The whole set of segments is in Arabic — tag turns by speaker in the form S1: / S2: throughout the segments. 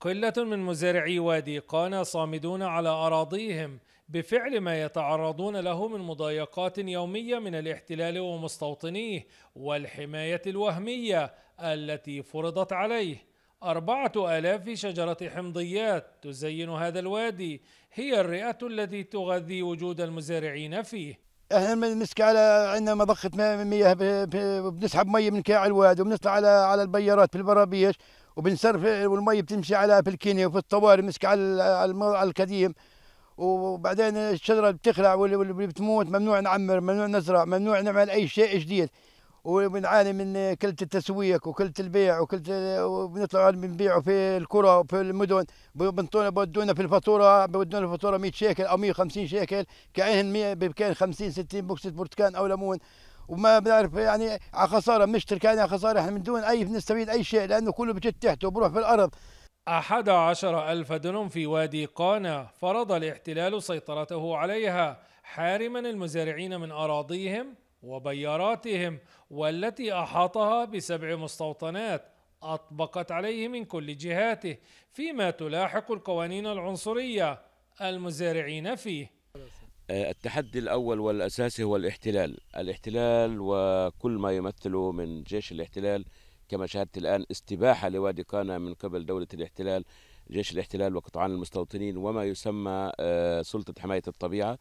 S1: قلة من مزارعي وادي قانا صامدون على أراضيهم بفعل ما يتعرضون له من مضايقات يومية من الاحتلال ومستوطنيه والحماية الوهمية التي فرضت عليه أربعة آلاف شجرة حمضيات تزين هذا الوادي هي الرئة التي تغذي وجود المزارعين فيه
S2: احنا بنمسك على عندنا مضخه مياه بنسحب مي من كاع الوادي وبنطلع على على البيارات بالبرابيش وبنصرف والمي بتمشي على في الكيني وفي الطوارئ مسك على على القديم وبعدين الشجره بتخلع واللي بتموت ممنوع نعمر ممنوع نزرع ممنوع نعمل اي شيء جديد وبنعاني من كلة التسويق وكلة البيع وكلة وبنطلع بنبيعوا في القرى وفي المدن بنطونا بودونا في الفاتورة بودونا الفاتورة 100 شيكل أو 150 شيكل 100 بكاين 50 60 بوكسة برتقال أو ليمون وما بنعرف يعني على خساره مش يعني على خساره احنا من دون اي بنستفيد اي شيء لانه كله بجد تحته وبروح في الارض
S1: أحد عشر ألف دنم في وادي قانا فرض الاحتلال سيطرته عليها حارما المزارعين من أراضيهم وبياراتهم والتي أحاطها بسبع مستوطنات أطبقت عليه من كل جهاته فيما تلاحق القوانين العنصرية المزارعين فيه
S3: آه، التحدي الأول والأساسي هو الاحتلال الاحتلال وكل ما يمثله من جيش الاحتلال كما شاهدت الآن استباحة لوادي كانا من قبل دولة الاحتلال جيش الاحتلال وقطعان المستوطنين وما يسمى آه، سلطة حماية الطبيعة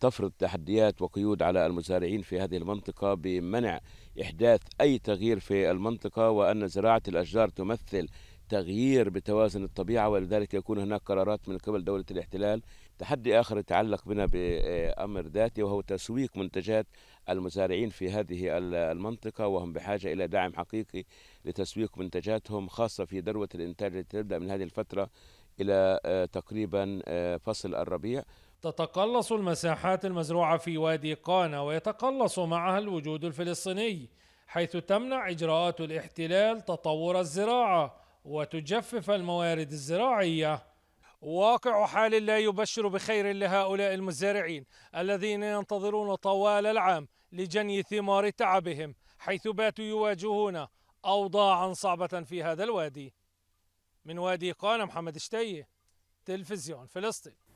S3: تفرض تحديات وقيود على المزارعين في هذه المنطقة بمنع إحداث أي تغيير في المنطقة وأن زراعة الأشجار تمثل تغيير بتوازن الطبيعة ولذلك يكون هناك قرارات من قبل دولة الاحتلال تحدي آخر يتعلق بنا بأمر ذاتي وهو تسويق منتجات المزارعين في هذه المنطقة وهم بحاجة إلى دعم حقيقي لتسويق منتجاتهم خاصة في ذروة الإنتاج التي تبدأ من هذه الفترة إلى آه، تقريبا آه، فصل الربيع
S1: تتقلص المساحات المزروعة في وادي قانا ويتقلص معها الوجود الفلسطيني حيث تمنع إجراءات الاحتلال تطور الزراعة وتجفف الموارد الزراعيه واقع حال لا يبشر بخير لهؤلاء المزارعين الذين ينتظرون طوال العام لجني ثمار تعبهم حيث باتوا يواجهون أوضاعا صعبة في هذا الوادي من وادي قانا محمد شتيه تلفزيون فلسطين